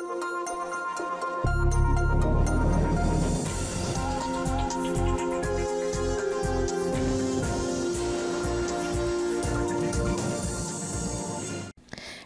Thank you.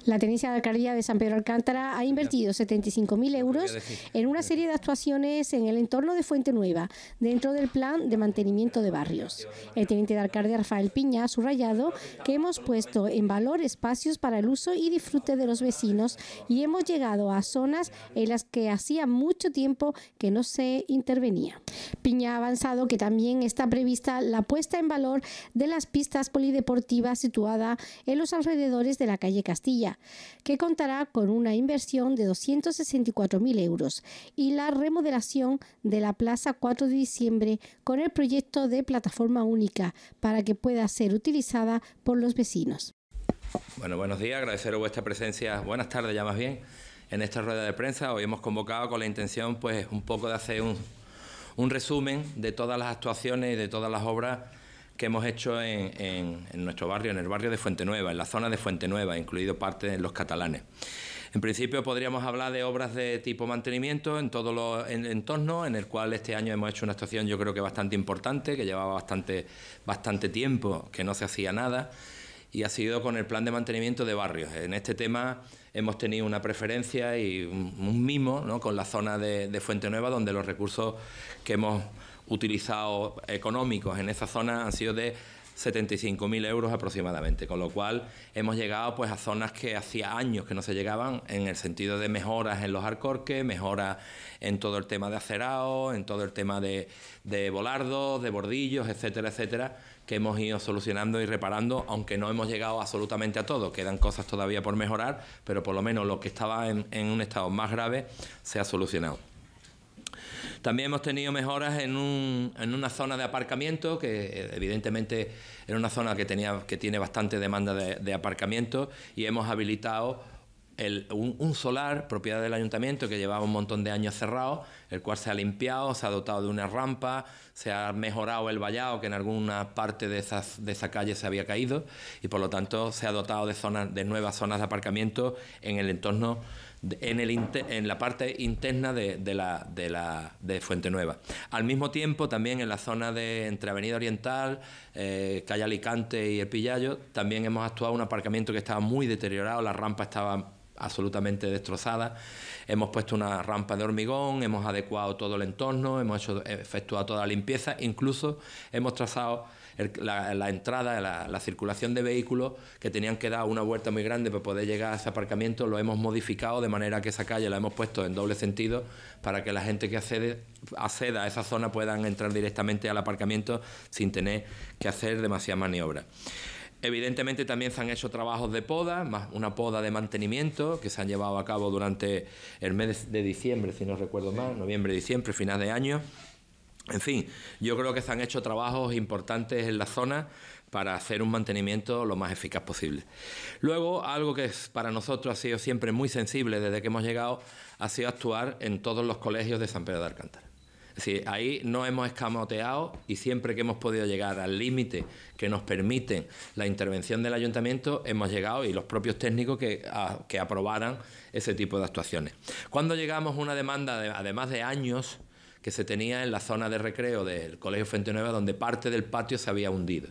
La Tenencia de Alcaldía de San Pedro Alcántara ha invertido 75.000 pues, euros en una serie de actuaciones en el entorno de Fuente Nueva, dentro del plan de mantenimiento de barrios. El teniente de alcalde Rafael Piña ha subrayado que hemos puesto en valor espacios para el uso y disfrute de los vecinos y hemos llegado a zonas en las que hacía mucho tiempo que no se intervenía. Piña ha avanzado que también está prevista la puesta en valor de las pistas polideportivas situadas en los alrededores de la calle Castilla que contará con una inversión de 264.000 euros y la remodelación de la Plaza 4 de Diciembre con el proyecto de plataforma única para que pueda ser utilizada por los vecinos. Bueno, buenos días, agradeceros vuestra presencia, buenas tardes ya más bien, en esta rueda de prensa. Hoy hemos convocado con la intención pues un poco de hacer un, un resumen de todas las actuaciones y de todas las obras que hemos hecho en, en, nuestro barrio, en el barrio de Fuente Nueva en la zona de Fuente Nueva incluido parte de los catalanes. En principio podríamos hablar de obras de tipo mantenimiento en todos los entornos, en el cual este año hemos hecho una actuación yo creo que bastante importante, que llevaba bastante, bastante tiempo que no se hacía nada y ha sido con el plan de mantenimiento de barrios. En este tema hemos tenido una preferencia y un, mimo ¿no? con la zona de, de Fuente Nueva, donde los recursos que hemos utilizados económicos en esa zona han sido de 75.000 euros aproximadamente, con lo cual hemos llegado pues a zonas que hacía años que no se llegaban en el sentido de mejoras en los arcorques, mejoras en todo el tema de acerado, en todo el tema de, de volardos, de bordillos, etcétera, etcétera, que hemos ido solucionando y reparando, aunque no hemos llegado absolutamente a todo, quedan cosas todavía por mejorar, pero por lo menos lo que estaba en, en un estado más grave se ha solucionado. También hemos tenido mejoras en, un, en una zona de aparcamiento, que eh, evidentemente era una zona que, tenía, que tiene bastante demanda de, aparcamiento y hemos habilitado un, solar, propiedad del ayuntamiento, que llevaba un montón de años cerrado, el cual se ha limpiado, se ha dotado de una rampa, se ha mejorado el vallado, que en alguna parte de, de esa calle se había caído, y por lo tanto se ha dotado de, zonas, de nuevas zonas de aparcamiento en el entorno en, el, en la parte interna de, de, la, de, la, de Al mismo tiempo, también en la zona de entre Avenida Oriental, eh, Calle Alicante y El Pillayo, también hemos actuado un aparcamiento que estaba muy deteriorado, la rampa estaba absolutamente destrozada. Hemos puesto una rampa de hormigón, hemos adecuado todo el entorno, hemos hecho, efectuado toda la limpieza, incluso hemos trazado la, entrada, la, circulación de vehículos que tenían que dar una vuelta muy grande para poder llegar a ese aparcamiento, lo hemos modificado de manera que esa calle la hemos puesto en doble sentido para que la gente que acceda a esa zona puedan entrar directamente al aparcamiento sin tener que hacer demasiada maniobra. Evidentemente también se han hecho trabajos de poda, una poda de mantenimiento que se han llevado a cabo durante el mes de diciembre, si no recuerdo mal, noviembre, diciembre, final de año. En fin, yo creo que se han hecho trabajos importantes en la zona para hacer un mantenimiento lo más eficaz posible. Luego, algo que para nosotros ha sido siempre muy sensible desde que hemos llegado, ha sido actuar en todos los colegios de San Pedro de Alcántara. Es decir, ahí no hemos escamoteado y siempre que hemos podido llegar al límite que nos permite la intervención del ayuntamiento, hemos llegado y los propios técnicos que, aprobaran ese tipo de actuaciones. Cuando llegamos a una demanda, además de años, que se tenía en la zona de recreo del Colegio Fuente Nueva, donde parte del patio se había hundido.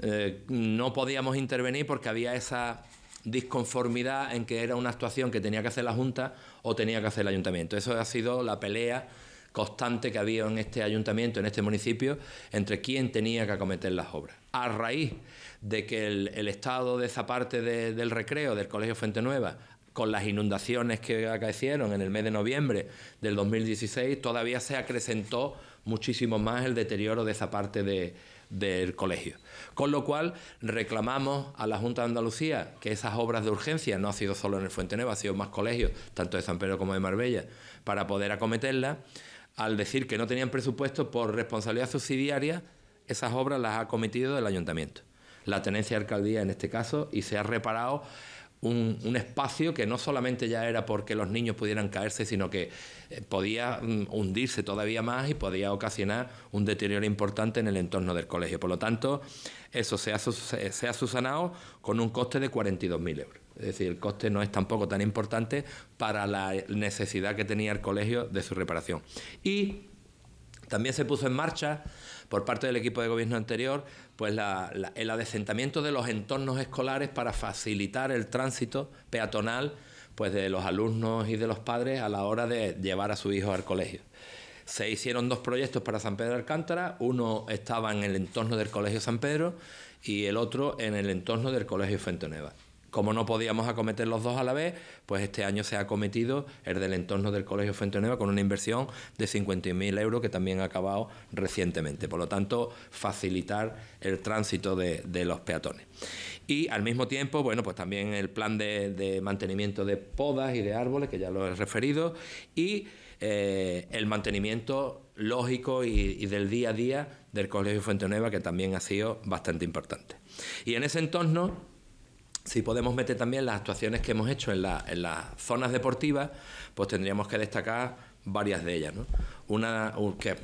Eh, no podíamos intervenir porque había esa disconformidad en que era una actuación que tenía que hacer la Junta o tenía que hacer el Ayuntamiento. Eso ha sido la pelea constante que había en este ayuntamiento, en este municipio, entre quién tenía que acometer las obras. A raíz de que el, estado de esa parte del recreo del Colegio Fuente Nueva con las inundaciones que acaecieron en el mes de noviembre del 2016, todavía se acrecentó muchísimo más el deterioro de esa parte del colegio. Con lo cual, reclamamos a la Junta de Andalucía que esas obras de urgencia, no ha sido solo en el fuente Nueva, ha sido más colegios, tanto de San Pedro como de Marbella, para poder acometerlas. Al decir que no tenían presupuesto por responsabilidad subsidiaria, esas obras las ha cometido el ayuntamiento, la tenencia de alcaldía en este caso, y se ha reparado un, espacio que no solamente ya era porque los niños pudieran caerse, sino que eh, podía mm, hundirse todavía más y podía ocasionar un deterioro importante en el entorno del colegio. Por lo tanto, eso se ha, se ha susanado con un coste de 42.000 euros. Es decir, el coste no es tampoco tan importante para la necesidad que tenía el colegio de su reparación. Y también se puso en marcha por parte del equipo de gobierno anterior, pues el adecentamiento de los entornos escolares para facilitar el tránsito peatonal pues de los alumnos y de los padres a la hora de llevar a su hijo al colegio. Se hicieron dos proyectos para San Pedro de Alcántara, uno estaba en el entorno del Colegio San Pedro y el otro en el entorno del Colegio Nueva. Como no podíamos acometer los dos a la vez, pues este año se ha acometido el del entorno del Colegio Fuente Nueva... con una inversión de 50.000 euros que también ha acabado recientemente. Por lo tanto, facilitar el tránsito de, los peatones. Y al mismo tiempo, bueno, pues también el plan de, mantenimiento de podas y de árboles, que ya lo he referido, y eh, el mantenimiento lógico y, del día a día del Colegio Nueva... que también ha sido bastante importante. Y en ese entorno, si podemos meter también las actuaciones que hemos hecho en, las zonas deportivas, pues tendríamos que destacar varias de ellas. Una que,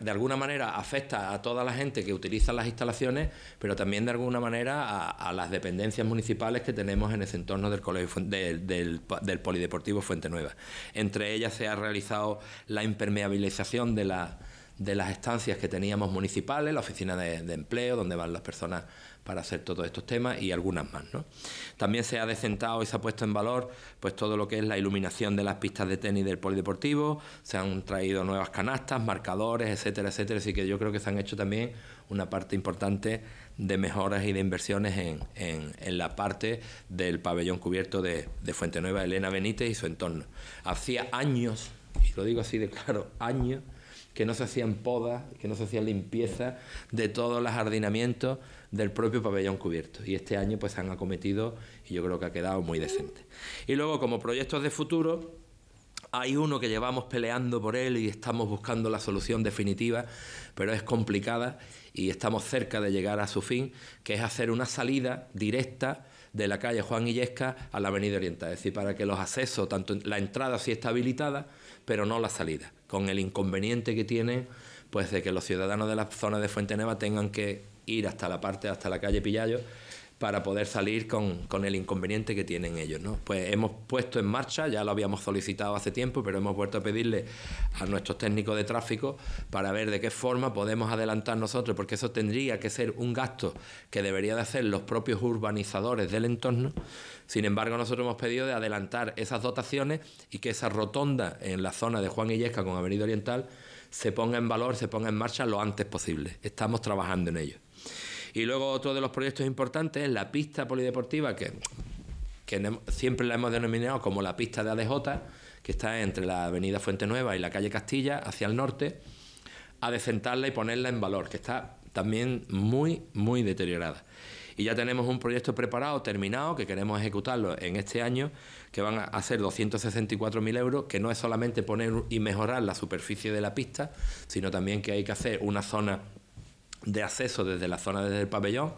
de alguna manera afecta a toda la gente que utiliza las instalaciones, pero también de alguna manera a, las dependencias municipales que tenemos en ese entorno del, colegio, del, del, Polideportivo Fuente Nueva. Entre ellas se ha realizado la impermeabilización de la de las estancias que teníamos municipales, la oficina de, de, empleo, donde van las personas para hacer todos estos temas y algunas más. ¿no? También se ha decentado y se ha puesto en valor pues todo lo que es la iluminación de las pistas de tenis del polideportivo, se han traído nuevas canastas, marcadores, etcétera, etcétera, así que yo creo que se han hecho también una parte importante de mejoras y de inversiones en, en, la parte del pabellón cubierto de, Fuente Nueva, Elena Benítez y su entorno. Hacía años, y lo digo así de claro, años, que no se hacían podas, que no se hacían limpieza de todos los jardinamientos del propio pabellón cubierto. Y este año pues han acometido y yo creo que ha quedado muy decente. Y luego como proyectos de futuro, hay uno que llevamos peleando por él y estamos buscando la solución definitiva, pero es complicada y estamos cerca de llegar a su fin, que es hacer una salida directa de la calle Juan Illesca a la Avenida Oriental, es decir, para que los accesos, tanto la entrada sí está habilitada, pero no la salida, con el inconveniente que tiene pues de que los ciudadanos de la zona de Fuente Neva tengan que ir hasta la parte, hasta la calle Pillayo, para poder salir con, el inconveniente que tienen ellos. ¿no? Pues hemos puesto en marcha, ya lo habíamos solicitado hace tiempo, pero hemos vuelto a pedirle a nuestros técnicos de tráfico para ver de qué forma podemos adelantar nosotros, porque eso tendría que ser un gasto que debería de hacer los propios urbanizadores del entorno. Sin embargo, nosotros hemos pedido de adelantar esas dotaciones y que esa rotonda en la zona de Juan Illesca con Avenida Oriental se ponga en valor, se ponga en marcha lo antes posible. Estamos trabajando en ello. Y luego otro de los proyectos importantes es la pista polideportiva, que, que siempre la hemos denominado como la pista de ADJ, que está entre la avenida Fuente Nueva y la calle Castilla, hacia el norte, a descentarla y ponerla en valor, que está también muy, muy deteriorada. Y ya tenemos un proyecto preparado, terminado, que queremos ejecutarlo en este año, que van a ser 264.000 euros, que no es solamente poner y mejorar la superficie de la pista, sino también que hay que hacer una zona de acceso desde la zona desde el pabellón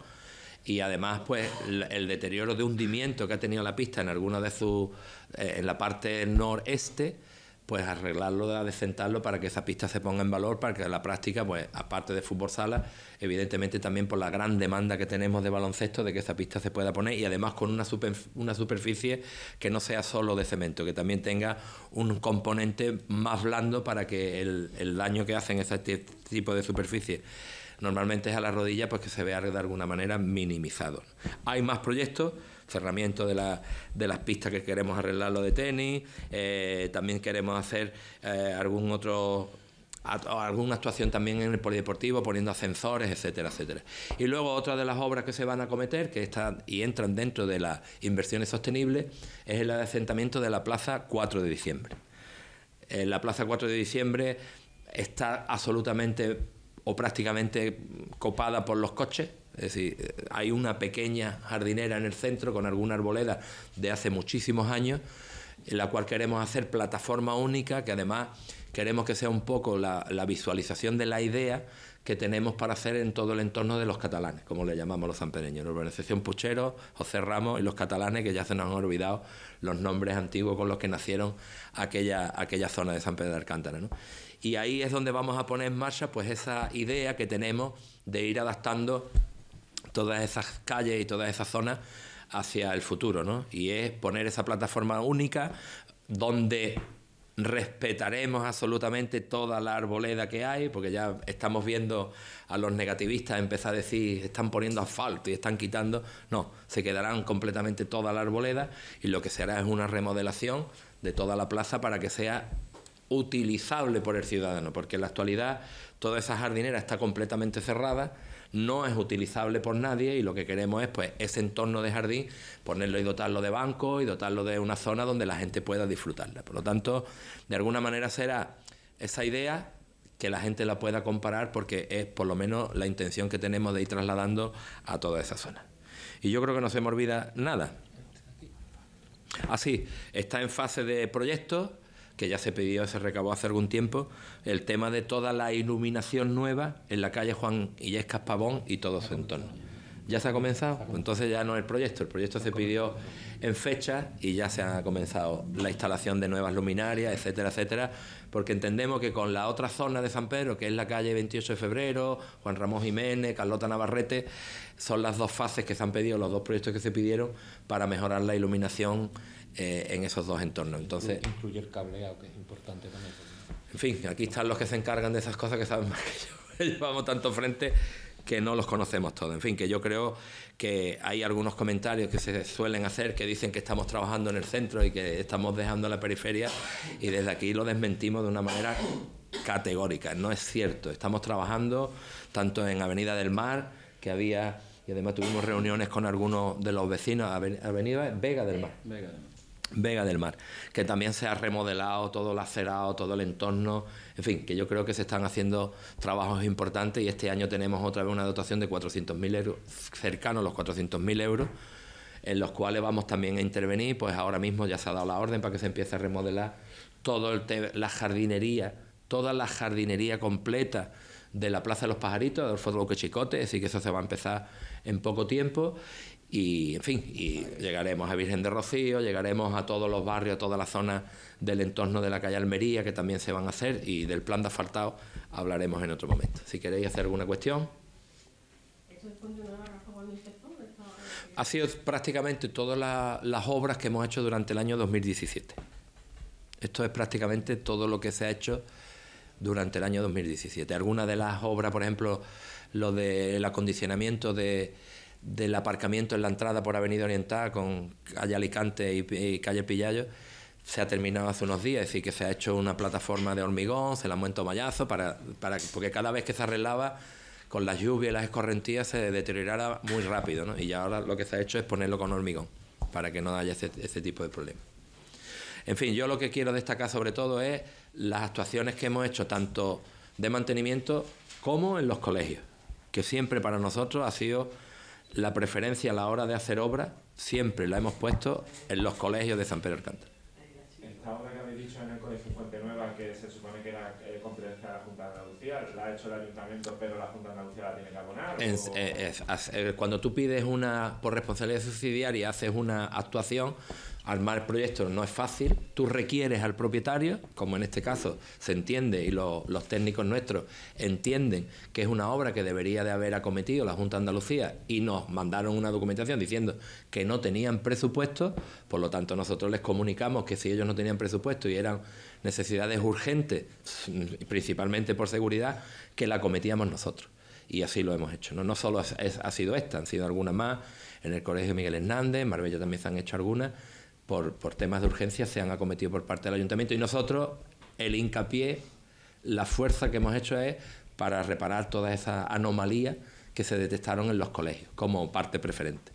y además pues el deterioro de hundimiento que ha tenido la pista en alguna de sus eh, en la parte noreste pues arreglarlo, descentarlo para que esa pista se ponga en valor, para que la práctica, pues aparte de fútbol sala, evidentemente también por la gran demanda que tenemos de baloncesto, de que esa pista se pueda poner y además con una, una superficie que no sea solo de cemento, que también tenga un componente más blando para que el, el daño que hacen ese tipo de superficie normalmente es a la rodilla pues que se vea de alguna manera minimizado. Hay más proyectos, cerramiento de, la, de las pistas que queremos arreglar lo de tenis, eh, también queremos hacer eh, algún otro alguna actuación también en el polideportivo poniendo ascensores, etcétera, etcétera. Y luego otra de las obras que se van a cometer que están y entran dentro de las inversiones sostenibles es el asentamiento de la Plaza 4 de diciembre. Eh, la Plaza 4 de diciembre está absolutamente o prácticamente copada por los coches. Es decir, eh, hay una pequeña jardinera en el centro con alguna arboleda de hace muchísimos años, en la cual queremos hacer plataforma única, que además queremos que sea un poco la, visualización de la idea que tenemos para hacer en todo el entorno de los catalanes, como le llamamos los sanpereños, la organización Puchero, José Ramos y los catalanes, que ya se nos han olvidado los nombres antiguos con los que nacieron aquella, aquella zona de San Pedro de Alcántara. Y ahí es donde vamos a poner en marcha pues esa idea que tenemos de ir adaptando todas esas calles y todas esas zonas hacia el futuro, ¿no? Y es poner esa plataforma única donde respetaremos absolutamente toda la arboleda que hay, porque ya estamos viendo a los negativistas empezar a decir, están poniendo asfalto y están quitando. No, se quedarán completamente toda la arboleda y lo que se hará es una remodelación de toda la plaza para que sea utilizable por el ciudadano, porque en la actualidad toda esa jardinera está completamente cerrada, no es utilizable por nadie y lo que queremos es pues ese entorno de jardín ponerlo y dotarlo de bancos y dotarlo de una zona donde la gente pueda disfrutarla. Por lo tanto, de alguna manera será esa idea que la gente la pueda comparar porque es por lo menos la intención que tenemos de ir trasladando a toda esa zona. Y yo creo que no se me olvida nada. Así, ah, está en fase de proyecto, que ya se pidió, se recabó hace algún tiempo, el tema de toda la iluminación nueva en la calle Juan Illescas Pavón y todo su entorno. ¿Ya se ha comenzado? Pues entonces ya no el proyecto. El proyecto se pidió en fecha y ya se ha comenzado la instalación de nuevas luminarias, etcétera, etcétera, porque entendemos que con la otra zona de San Pedro, que es la calle 28 de febrero, Juan Ramón Jiménez, Carlota Navarrete, son las dos fases que se han pedido, los dos proyectos que se pidieron para mejorar la iluminación eh, en esos dos entornos. Entonces, incluye el cableado, que es importante también. En fin, aquí están los que se encargan de esas cosas que saben más que Llevamos tanto frente que no los conocemos todos. En fin, que yo creo que hay algunos comentarios que se suelen hacer que dicen que estamos trabajando en el centro y que estamos dejando la periferia y desde aquí lo desmentimos de una manera categórica. No es cierto. Estamos trabajando tanto en Avenida del Mar, que había, y además tuvimos reuniones con algunos de los vecinos, Avenida Vega Vega del Mar Vega del Mar, que también se ha remodelado todo el acerado, todo el entorno, en fin, que yo creo que se están haciendo trabajos importantes y este año tenemos otra vez una dotación de 400.000 euros, cercano a los 400.000 euros, en los cuales vamos también a intervenir, pues ahora mismo ya se ha dado la orden para que se empiece a remodelar toda la jardinería, toda la jardinería completa de la Plaza de los Pajaritos, de Adolfo Duque Chicote, así que eso se va a empezar en poco tiempo y, en fin, y llegaremos a Virgen de Rocío, llegaremos a todos los barrios, a todas las zonas del entorno de la calle Almería, que también se van a hacer, y del plan de asfaltado hablaremos en otro momento. Si queréis hacer alguna cuestión. Ha sido prácticamente todas las obras que hemos hecho durante el año 2017. Esto es prácticamente todo lo que se ha hecho durante el año 2017. Algunas de las obras, por ejemplo, lo del acondicionamiento de del aparcamiento en la entrada por Avenida Oriental con calle Alicante y, calle Pillayo se ha terminado hace unos días, es decir, que se ha hecho una plataforma de hormigón, se la han muerto mallazo, para, para, porque cada vez que se arreglaba, con las lluvias y las escorrentías se deteriorara muy rápido, Y ahora lo que se ha hecho es ponerlo con hormigón, para que no haya ese, ese tipo de problemas. En fin, yo lo que quiero destacar sobre todo es las actuaciones que hemos hecho, tanto de mantenimiento como en los colegios, que siempre para nosotros ha sido la preferencia a la hora de hacer obra siempre la hemos puesto en los colegios de San Pedro Alcántara. Esta obra que habéis dicho en el Colegio Fuente Nueva, que se supone que era eh, competencia de la Junta de Andalucía, la ha hecho el Ayuntamiento, pero la Junta de Andalucía la tiene que abonar. Eh, eh, cuando tú pides una, por responsabilidad subsidiaria, y haces una actuación, Armar proyectos no es fácil, tú requieres al propietario, como en este caso se entiende y los técnicos nuestros entienden que es una obra que debería de haber acometido la Junta de Andalucía y nos mandaron una documentación diciendo que no tenían presupuesto, por lo tanto nosotros les comunicamos que si ellos no tenían presupuesto y eran necesidades urgentes, principalmente por seguridad, que la cometíamos nosotros y así lo hemos hecho. No, solo ha, ha sido esta, han sido algunas más, en el Colegio Miguel Hernández, en Marbella también se han hecho algunas, por, por temas de urgencia se han acometido por parte del ayuntamiento y nosotros el hincapié, la fuerza que hemos hecho es para reparar todas esas anomalías que se detectaron en los colegios como parte preferente.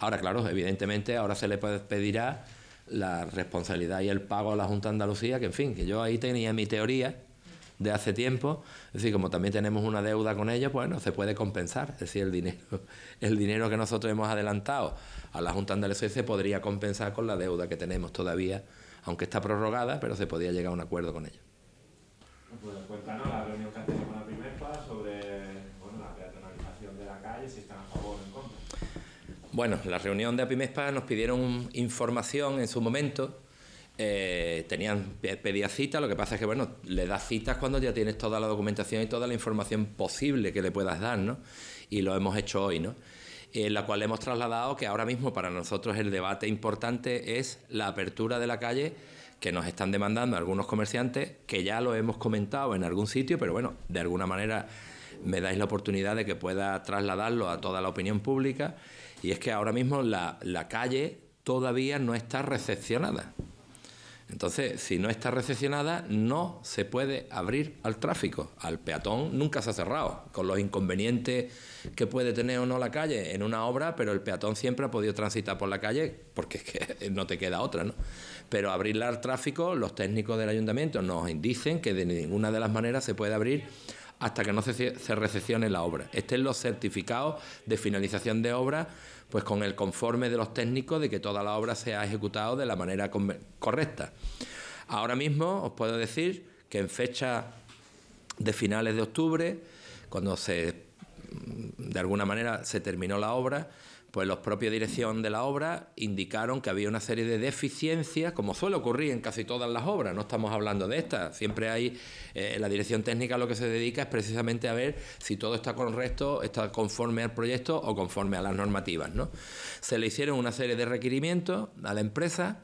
Ahora, claro, evidentemente ahora se le pedirá la responsabilidad y el pago a la Junta de Andalucía, que en fin, que yo ahí tenía mi teoría de hace tiempo. Es decir, como también tenemos una deuda con ellos, pues no se puede compensar. Es decir, el dinero, el dinero que nosotros hemos adelantado a la Junta Andalucía se podría compensar con la deuda que tenemos todavía, aunque está prorrogada, pero se podría llegar a un acuerdo con ellos. Pues cuéntanos la reunión que con la sobre bueno, la peatonalización de la calle, si están a favor o en contra. Bueno, la reunión de APIMESPA nos pidieron información en su momento eh, tenían, pedía cita, lo que pasa es que, bueno, le das citas cuando ya tienes toda la documentación y toda la información posible que le puedas dar, ¿no? Y lo hemos hecho hoy, ¿no? En la cual hemos trasladado que ahora mismo para nosotros el debate importante es la apertura de la calle que nos están demandando algunos comerciantes, que ya lo hemos comentado en algún sitio, pero bueno, de alguna manera me dais la oportunidad de que pueda trasladarlo a toda la opinión pública, y es que ahora mismo la calle todavía no está recepcionada. Entonces, si no está recesionada, no se puede abrir al tráfico. Al peatón nunca se ha cerrado, con los inconvenientes que puede tener o no la calle en una obra, pero el peatón siempre ha podido transitar por la calle porque es que no te queda otra, ¿no? Pero abrirla al tráfico, los técnicos del ayuntamiento nos indican que de ninguna de las maneras se puede abrir hasta que no se, recepcione la obra. ...este es los certificados de finalización de obra, pues con el conforme de los técnicos de que toda la obra se ha ejecutado de la manera correcta. Ahora mismo os puedo decir que en fecha de finales de octubre, cuando se de alguna manera se terminó la obra, pues los propios dirección de la obra indicaron que había una serie de deficiencias, como suele ocurrir en casi todas las obras, no estamos hablando de estas... siempre hay, eh, la dirección técnica lo que se dedica es precisamente a ver si todo está correcto, está conforme al proyecto o conforme a las normativas. ¿no? Se le hicieron una serie de requerimientos a la empresa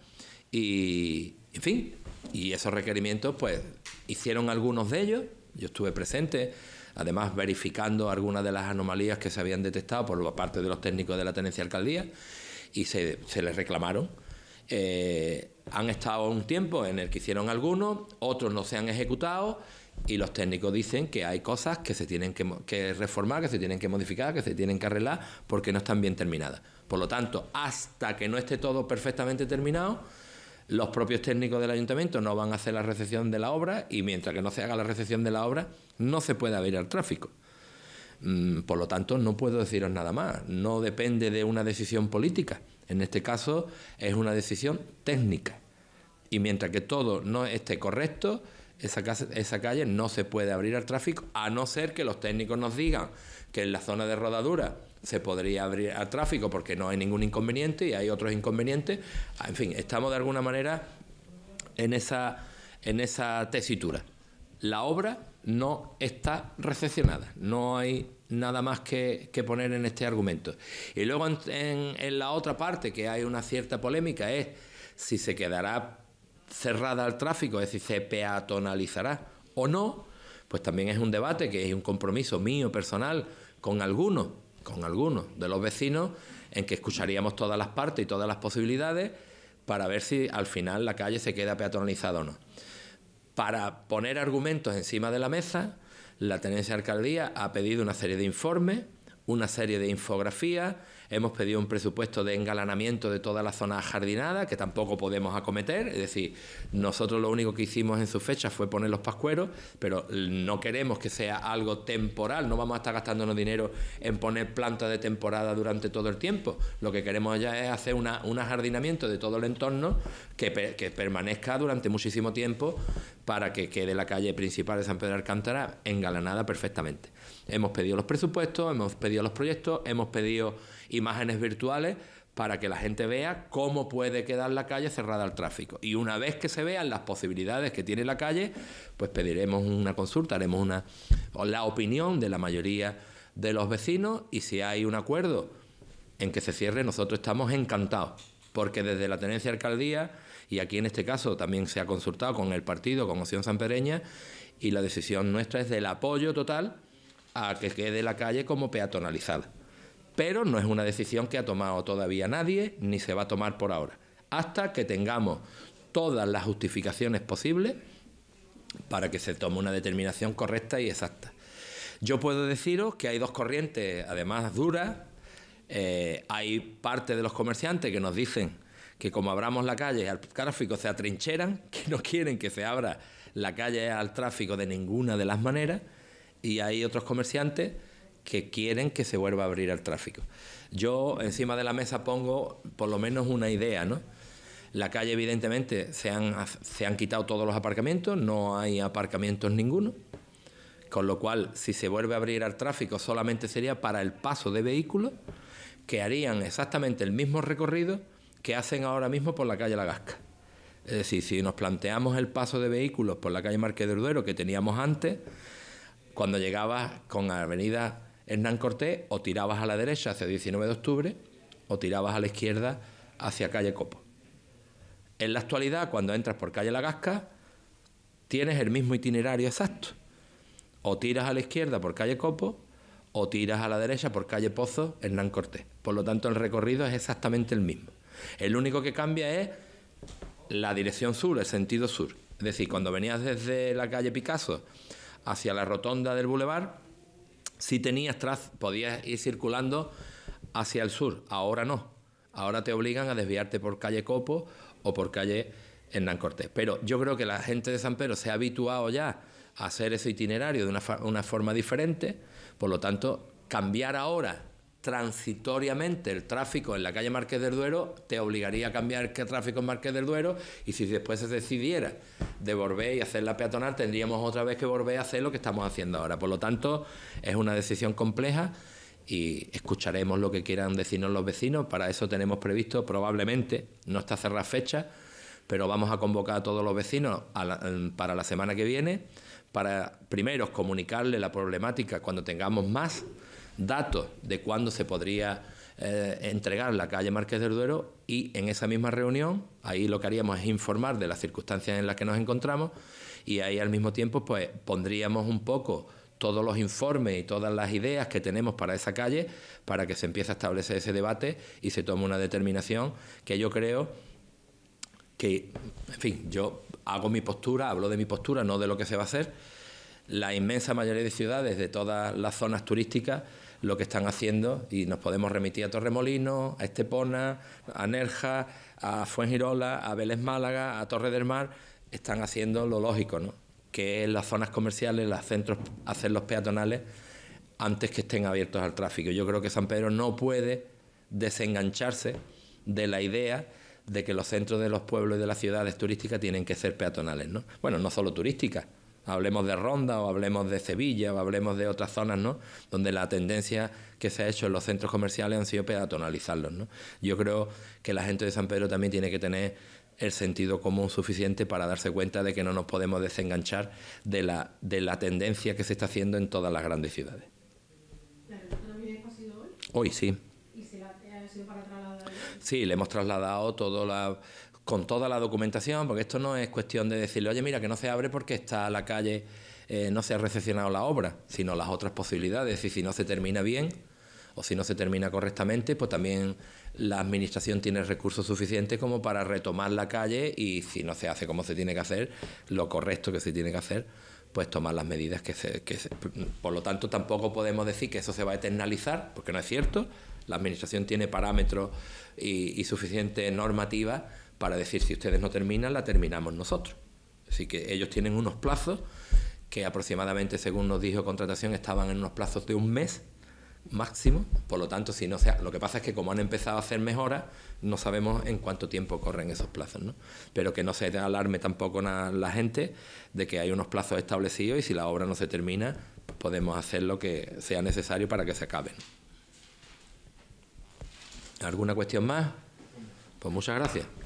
y, en fin, y esos requerimientos pues hicieron algunos de ellos, yo estuve presente además verificando algunas de las anomalías que se habían detectado por parte de los técnicos de la tenencia de alcaldía y se, les reclamaron. Eh, han estado un tiempo en el que hicieron algunos, otros no se han ejecutado y los técnicos dicen que hay cosas que se tienen que, reformar, que se tienen que modificar, que se tienen que arreglar porque no están bien terminadas. Por lo tanto, hasta que no esté todo perfectamente terminado, los propios técnicos del ayuntamiento no van a hacer la recepción de la obra y mientras que no se haga la recepción de la obra no se puede abrir al tráfico. Mm, por lo tanto, no puedo deciros nada más. No depende de una decisión política. En este caso es una decisión técnica. Y mientras que todo no esté correcto, esa, esa, calle no se puede abrir al tráfico, a no ser que los técnicos nos digan que en la zona de rodadura se podría abrir al tráfico porque no hay ningún inconveniente y hay otros inconvenientes. Ah, en fin, estamos de alguna manera en esa, en esa tesitura. La obra no está recepcionada, no hay nada más que, poner en este argumento. Y luego en, la otra parte, que hay una cierta polémica, es si se quedará cerrada al tráfico, es decir, se peatonalizará o no, pues también es un debate que es un compromiso mío personal con algunos con algunos de los vecinos, en que escucharíamos todas las partes y todas las posibilidades para ver si al final la calle se queda peatonalizada o no. Para poner argumentos encima de la mesa, la tenencia de alcaldía ha pedido una serie de informes, una serie de infografías, Hemos pedido un presupuesto de engalanamiento de toda la zona jardinada, que tampoco podemos acometer. Es decir, nosotros lo único que hicimos en su fecha fue poner los pascueros, pero no queremos que sea algo temporal. No vamos a estar gastándonos dinero en poner plantas de temporada durante todo el tiempo. Lo que queremos ya es hacer un ajardinamiento de todo el entorno que, permanezca durante muchísimo tiempo para que quede la calle principal de San Pedro Alcántara engalanada perfectamente. Hemos pedido los presupuestos, hemos pedido los proyectos, hemos pedido imágenes virtuales para que la gente vea cómo puede quedar la calle cerrada al tráfico. Y una vez que se vean las posibilidades que tiene la calle, pues pediremos una consulta, haremos una, la opinión de la mayoría de los vecinos y si hay un acuerdo en que se cierre, nosotros estamos encantados, porque desde la tenencia de alcaldía, y aquí en este caso también se ha consultado con el partido, con San pereña y la decisión nuestra es del apoyo total a que quede la calle como peatonalizada pero no es una decisión que ha tomado todavía nadie ni se va a tomar por ahora, hasta que tengamos todas las justificaciones posibles para que se tome una determinación correcta y exacta. Yo puedo deciros que hay dos corrientes, además duras, eh, hay parte de los comerciantes que nos dicen que como abramos la calle al tráfico se atrincheran, que no quieren que se abra la calle al tráfico de ninguna de las maneras, y hay otros comerciantes que quieren que se vuelva a abrir al tráfico. Yo encima de la mesa pongo por lo menos una idea, ¿no? La calle, evidentemente, se han, se han quitado todos los aparcamientos, no hay aparcamientos ninguno, con lo cual, si se vuelve a abrir al tráfico, solamente sería para el paso de vehículos que harían exactamente el mismo recorrido que hacen ahora mismo por la calle La Gasca. Es decir, si nos planteamos el paso de vehículos por la calle Marqués de Urduero que teníamos antes, cuando llegaba con Avenida Hernán Cortés o tirabas a la derecha hacia 19 de octubre o tirabas a la izquierda hacia calle Copo. En la actualidad, cuando entras por calle La Gasca, tienes el mismo itinerario exacto. O tiras a la izquierda por calle Copo o tiras a la derecha por calle Pozo Hernán Cortés. Por lo tanto, el recorrido es exactamente el mismo. El único que cambia es la dirección sur, el sentido sur. Es decir, cuando venías desde la calle Picasso hacia la rotonda del Boulevard, si tenías traz, podías ir circulando hacia el sur, ahora no. Ahora te obligan a desviarte por calle Copo o por calle Hernán Cortés. Pero yo creo que la gente de San Pedro se ha habituado ya a hacer ese itinerario de una forma diferente, por lo tanto, cambiar ahora transitoriamente el tráfico en la calle Marqués del Duero, te obligaría a cambiar el tráfico en Marqués del Duero y si después se decidiera de volver y hacer la peatonal, tendríamos otra vez que volver a hacer lo que estamos haciendo ahora. Por lo tanto, es una decisión compleja y escucharemos lo que quieran decirnos los vecinos. Para eso tenemos previsto, probablemente, no está cerrada fecha, pero vamos a convocar a todos los vecinos para la semana que viene para primero comunicarle la problemática cuando tengamos más datos de cuándo se podría eh, entregar la calle Marqués del Duero y en esa misma reunión, ahí lo que haríamos es informar de las circunstancias en las que nos encontramos y ahí al mismo tiempo pues pondríamos un poco todos los informes y todas las ideas que tenemos para esa calle para que se empiece a establecer ese debate y se tome una determinación que yo creo que, en fin, yo hago mi postura, hablo de mi postura, no de lo que se va a hacer. La inmensa mayoría de ciudades de todas las zonas turísticas lo que están haciendo y nos podemos remitir a Torremolino, a Estepona, a Nerja, a Fuengirola, a Vélez Málaga, a Torre del Mar, están haciendo lo lógico, ¿no? que es las zonas comerciales, los centros, hacer los peatonales antes que estén abiertos al tráfico. Yo creo que San Pedro no puede desengancharse de la idea de que los centros de los pueblos y de las ciudades turísticas tienen que ser peatonales, Bueno, no solo turísticas, hablemos de Ronda o hablemos de Sevilla o hablemos de otras zonas, ¿no? Donde la tendencia que se ha hecho en los centros comerciales han sido peatonalizarlos, Yo creo que la gente de San Pedro también tiene que tener el sentido común suficiente para darse cuenta de que no nos podemos desenganchar de la, de la tendencia que se está haciendo en todas las grandes ciudades. ¿La ha sido hoy? Hoy sí. ¿Y se la, eh, ha sido para trasladar? Sí, le hemos trasladado toda la con toda la documentación, porque esto no es cuestión de decirle, oye, mira, que no se abre porque está la calle, eh, no se ha recepcionado la obra, sino las otras posibilidades. Y si no se termina bien o si no se termina correctamente, pues también la administración tiene recursos suficientes como para retomar la calle y si no se hace como se tiene que hacer, lo correcto que se tiene que hacer, pues tomar las medidas que se, que Por lo tanto, tampoco podemos decir que eso se va a eternalizar, porque no es cierto. La administración tiene parámetros y, y suficiente normativa para decir si ustedes no terminan, la terminamos nosotros. Así que ellos tienen unos plazos que aproximadamente, según nos dijo contratación, estaban en unos plazos de un mes máximo. Por lo tanto, si no sea, lo que pasa es que como han empezado a hacer mejoras, no sabemos en cuánto tiempo corren esos plazos, ¿no? Pero que no se alarme tampoco la, la gente de que hay unos plazos establecidos y si la obra no se termina, podemos hacer lo que sea necesario para que se acaben. ¿Alguna cuestión más? Pues muchas gracias.